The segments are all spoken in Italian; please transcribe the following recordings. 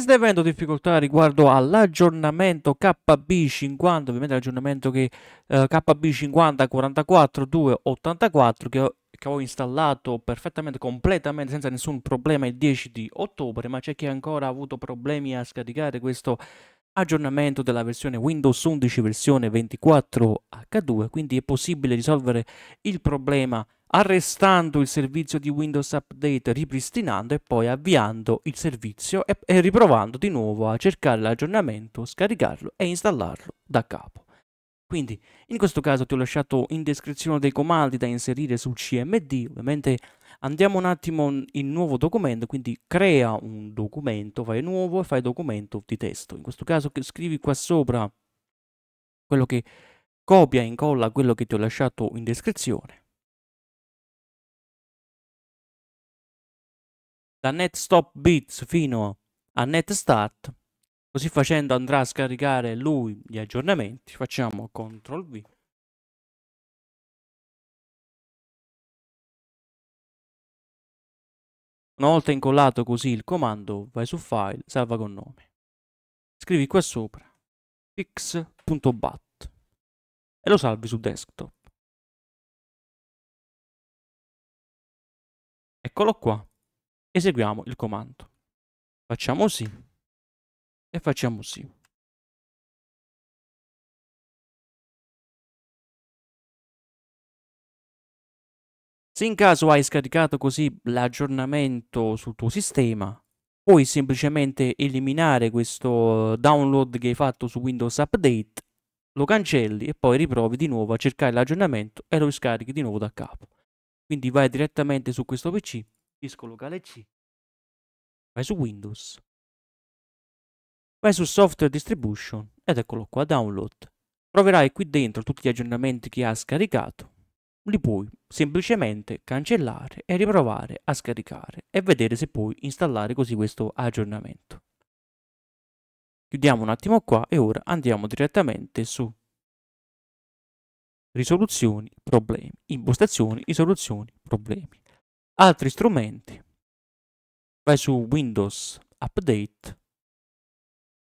Stai avendo difficoltà riguardo all'aggiornamento KB50, ovviamente l'aggiornamento che eh, KB50-44-284 che, che ho installato perfettamente, completamente, senza nessun problema il 10 di ottobre, ma c'è chi ancora ha avuto problemi a scaricare questo aggiornamento della versione Windows 11 versione 24H2, quindi è possibile risolvere il problema arrestando il servizio di Windows Update, ripristinando e poi avviando il servizio e, e riprovando di nuovo a cercare l'aggiornamento, scaricarlo e installarlo da capo. Quindi in questo caso ti ho lasciato in descrizione dei comandi da inserire sul CMD, ovviamente andiamo un attimo in nuovo documento, quindi crea un documento, fai nuovo e fai documento di testo. In questo caso scrivi qua sopra quello che copia e incolla quello che ti ho lasciato in descrizione da NetStop Bits fino a NetStart. Così facendo andrà a scaricare lui gli aggiornamenti. Facciamo CTRL V. Una volta incollato così il comando, vai su File, salva con nome. Scrivi qua sopra x.bat e lo salvi su desktop. Eccolo qua eseguiamo il comando. Facciamo sì e facciamo sì. Se in caso hai scaricato così l'aggiornamento sul tuo sistema, puoi semplicemente eliminare questo download che hai fatto su Windows Update, lo cancelli e poi riprovi di nuovo a cercare l'aggiornamento e lo scarichi di nuovo da capo. Quindi vai direttamente su questo PC disco locale C, vai su Windows, vai su Software Distribution ed eccolo qua, Download. Troverai qui dentro tutti gli aggiornamenti che ha scaricato, li puoi semplicemente cancellare e riprovare a scaricare e vedere se puoi installare così questo aggiornamento. Chiudiamo un attimo qua e ora andiamo direttamente su risoluzioni, problemi, impostazioni, risoluzioni, problemi altri strumenti. Vai su Windows Update.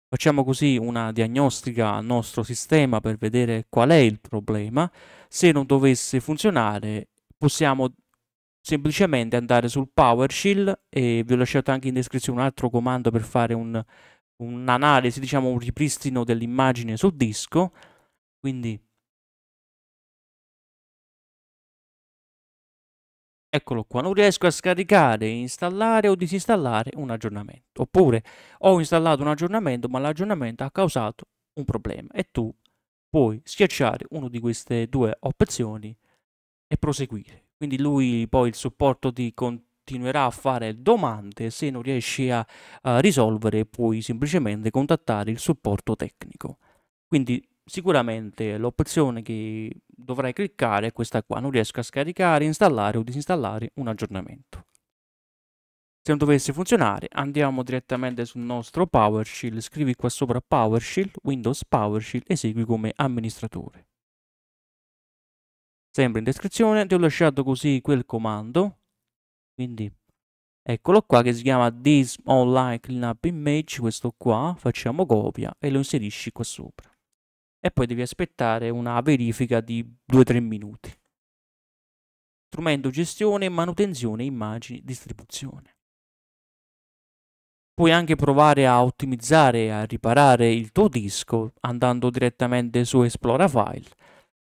Facciamo così una diagnostica al nostro sistema per vedere qual è il problema. Se non dovesse funzionare possiamo semplicemente andare sul PowerShell e vi ho lasciato anche in descrizione un altro comando per fare un'analisi, diciamo un ripristino dell'immagine sul disco. Quindi Eccolo qua, non riesco a scaricare, installare o disinstallare un aggiornamento. Oppure ho installato un aggiornamento ma l'aggiornamento ha causato un problema e tu puoi schiacciare una di queste due opzioni e proseguire. Quindi lui poi il supporto ti continuerà a fare domande, se non riesci a, a risolvere puoi semplicemente contattare il supporto tecnico. Quindi sicuramente l'opzione che dovrai cliccare è questa qua, non riesco a scaricare, installare o disinstallare un aggiornamento. Se non dovesse funzionare andiamo direttamente sul nostro PowerShell, scrivi qua sopra PowerShell, Windows PowerShell e segui come amministratore. Sempre in descrizione ti ho lasciato così quel comando, quindi eccolo qua che si chiama this online cleanup image, questo qua, facciamo copia e lo inserisci qua sopra e poi devi aspettare una verifica di 2-3 minuti. Strumento gestione, manutenzione, immagini, distribuzione. Puoi anche provare a ottimizzare e a riparare il tuo disco andando direttamente su Esplora File.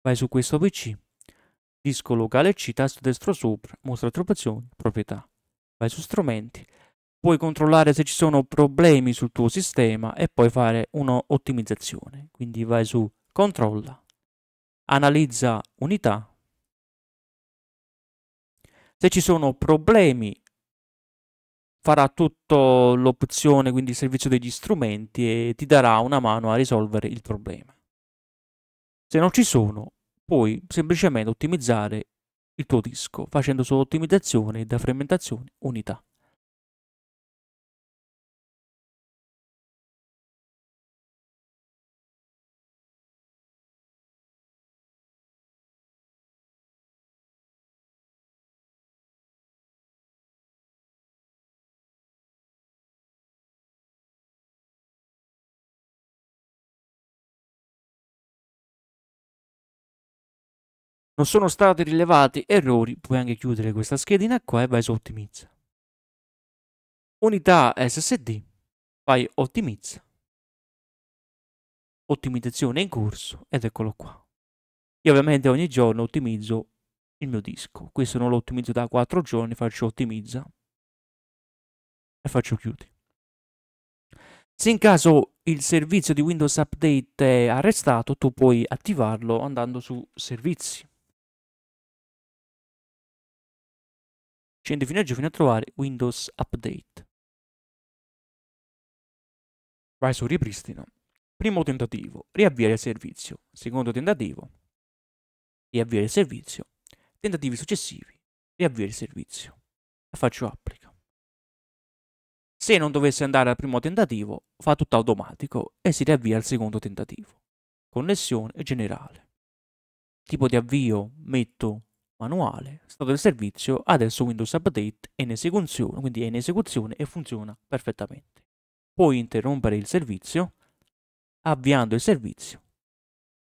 Vai su questo PC, disco locale C, tasto destro sopra, mostra attribuzioni, proprietà. Vai su strumenti, puoi controllare se ci sono problemi sul tuo sistema e poi fare un'ottimizzazione. Quindi vai su controlla, analizza unità. Se ci sono problemi farà tutta l'opzione, quindi il servizio degli strumenti e ti darà una mano a risolvere il problema. Se non ci sono, puoi semplicemente ottimizzare il tuo disco facendo solo ottimizzazione da frammentazione unità. non sono stati rilevati errori, puoi anche chiudere questa schedina qua e vai su ottimizza. Unità SSD, fai ottimizza. Ottimizzazione in corso ed eccolo qua. Io ovviamente ogni giorno ottimizzo il mio disco. Questo non lo ottimizzo da 4 giorni, faccio ottimizza e faccio chiudi. Se in caso il servizio di Windows Update è arrestato, tu puoi attivarlo andando su servizi. Scendo fino a giù fino a trovare Windows Update. Vai su ripristino. Primo tentativo, riavviare il servizio. Secondo tentativo, riavviare il servizio. Tentativi successivi, riavviare il servizio. La faccio applica. Se non dovesse andare al primo tentativo, fa tutto automatico e si riavvia al secondo tentativo. Connessione generale. Tipo di avvio metto manuale, stato del servizio, adesso Windows Update è in esecuzione, quindi è in esecuzione e funziona perfettamente. Puoi interrompere il servizio avviando il servizio,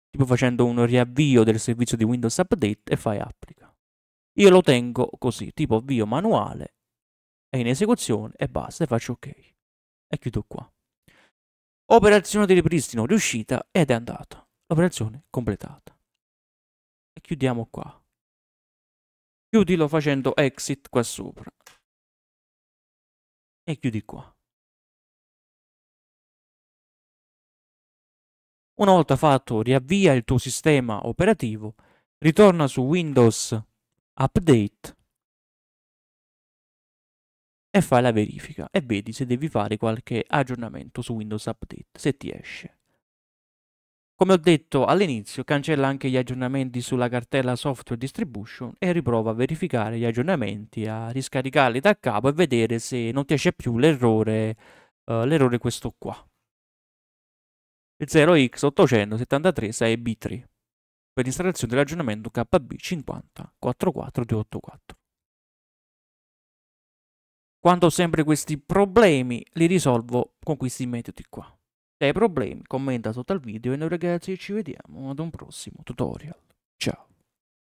tipo facendo un riavvio del servizio di Windows Update e fai applica. Io lo tengo così, tipo avvio manuale, è in esecuzione e basta, e faccio ok. E chiudo qua. Operazione di ripristino riuscita ed è andata. Operazione completata. E chiudiamo qua chiudilo facendo exit qua sopra e chiudi qua una volta fatto riavvia il tuo sistema operativo ritorna su Windows Update e fai la verifica e vedi se devi fare qualche aggiornamento su Windows Update se ti esce come ho detto all'inizio, cancella anche gli aggiornamenti sulla cartella software distribution e riprova a verificare gli aggiornamenti, a riscaricarli da capo e vedere se non ti esce più l'errore, uh, l'errore questo qua. 0x873-6B3 per installazione dell'aggiornamento KB5044284. Quando ho sempre questi problemi, li risolvo con questi metodi qua. Se hai problemi commenta sotto al video e noi ragazzi ci vediamo ad un prossimo tutorial. Ciao!